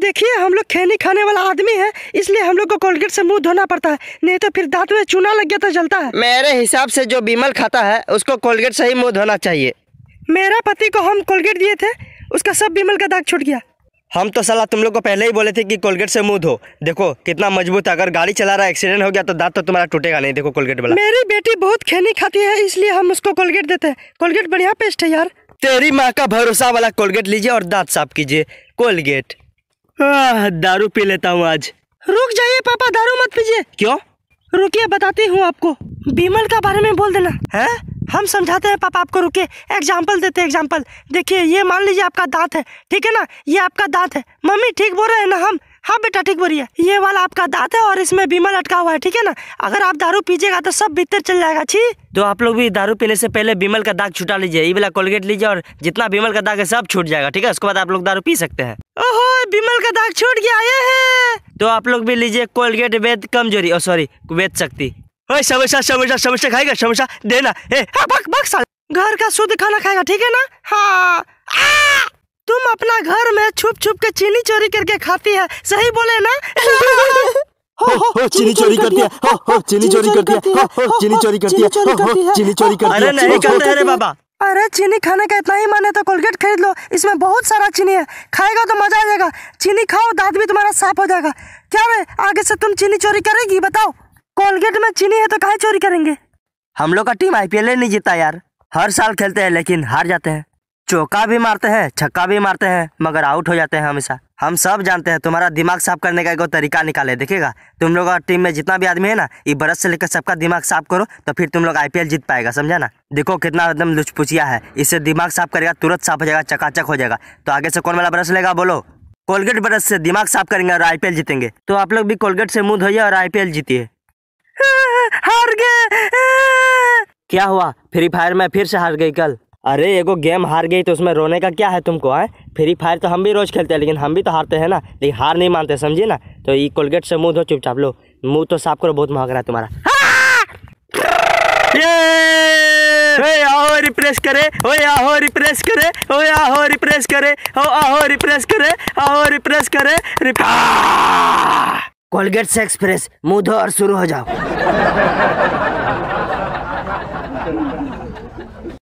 देखिए हम लोग खैनी खाने वाला आदमी है इसलिए हम लोग को कोलगेट से मुंह धोना पड़ता है नहीं तो फिर दांत में चूना लग गया तो जलता है मेरे हिसाब से जो बीमल खाता है उसको कोलगेट से ही मुंह धोना चाहिए मेरा पति को हम कोलगेट दिए थे उसका सब बीमल का दाग छूट गया हम तो सलाह तुम लोग को पहले ही बोले थे कि कोलगेट से मुंह धो देखो कितना मजबूत है अगर गाड़ी चला रहा है एक्सीडेंट हो गया तो दांत तो तुम्हारा टूटेगा नहीं देखो कोलगेट वाला मेरी बेटी बहुत खैनी खाती है इसलिए हम उसको कोलगेट देते हैं कोलगेट बढ़िया पेस्ट है यार तेरी माँ का भरोसा वाला कोलगेट लीजिए और दांत साफ कीजिए कोलगेट दारू पी लेता हूँ आज रुक जाइए पापा दारू मत पीजिए क्यों रुकिए बताती हूँ आपको बीमल का बारे में बोल देना है हम समझाते हैं पापा आपको रुके एग्जाम्पल देते हैं एग्जाम्पल देखिए ये मान लीजिए आपका दांत है ठीक है ना ये आपका दांत है मम्मी ठीक बोल रहे हैं ना हम हाँ बेटा ठीक बोलिए ये वाला आपका दांत है और इसमें बीमा लटका हुआ है ठीक है ना अगर आप दारू पीजिएगा तो सब भीतर चल जाएगा ठीक तो आप लोग भी दारू पीने से पहले बीमल का दाग छुटा लीजिए ये वाला कोलगेट लीजिए और जितना बीमल का दाग है सब छूट जाएगा ठीक है उसके बाद आप लोग दारू पी सकते हैं ओहो बीमल का दाग छूट गया ये है तो आप लोग भी लीजिए कोलगेट वेद कमजोरी और सॉरी वेद शक्ति समस्या समस्या समस्या खाएगा समस्या देना हाँ, घर का शुद्ध खाना खाएगा ठीक है ना हाँ तुम अपना घर में छुप छुप के चीनी चोरी करके खाती है सही बोले ना हो चीनी चोरी करती है हो चीनी चोरी करती है हो चीनी चोरी करती है हो चीनी चोरी करती है अरे नहीं करते अरे बाबा अरे चीनी खाने का इतना ही मन है तो कोलगेट खरीद लो इसमें बहुत सारा चीनी है खाएगा तो मजा आ जाएगा चीनी खाओ दांत भी तुम्हारा साफ हो जाएगा क्या रे आगे से तुम चीनी चोरी करेगी बताओ कोलगेट में चीनी है तो कहा चोरी करेंगे हम लोग का टीम आईपीएल नहीं जीता यार हर साल खेलते हैं लेकिन हार जाते हैं चौका भी मारते हैं छक्का भी मारते हैं मगर आउट हो जाते हैं हमेशा हम सब जानते हैं तुम्हारा दिमाग साफ करने का एक तरीका निकाले देखिएगा तुम लोग टीम में जितना भी आदमी है ना ये बरस से लेकर सबका दिमाग साफ करो तो फिर तुम लोग आईपीएल जीत पाएगा समझा ना देखो कितना एकदम लुचपुचिया है इससे दिमाग साफ करेगा तुरंत साफ हो जाएगा चकाचक हो जाएगा तो आगे से कौन वाला ब्रश लेगा बोलो कोलगेट ब्रश से दिमाग साफ करेंगे और आईपीएल जीतेंगे तो आप लोग भी कोलगेट से मुंह धोइए और आईपीएल जीतिए हार गए क्या हुआ फ्री फायर में फिर से हार गई कल अरे एगो गेम हार गई तो उसमें रोने का क्या है तुमको है फ्री फायर तो हम भी रोज़ खेलते हैं लेकिन हम भी तो हारते हैं ना लेकिन हार नहीं मानते समझिए ना तो ये कोलगेट से मुँह धो चुपचाप लो मुँह तो साफ करो बहुत महक रहा है तुम्हारा रिप्रेस करे ओ आहो रिप्रेस करे ओ आहो रिप्रेस करे ओ आहो रिप्रेस करे आहो रिप्रेस करे कोलगेट से एक्सप्रेस मुँह धो और शुरू हो जाओ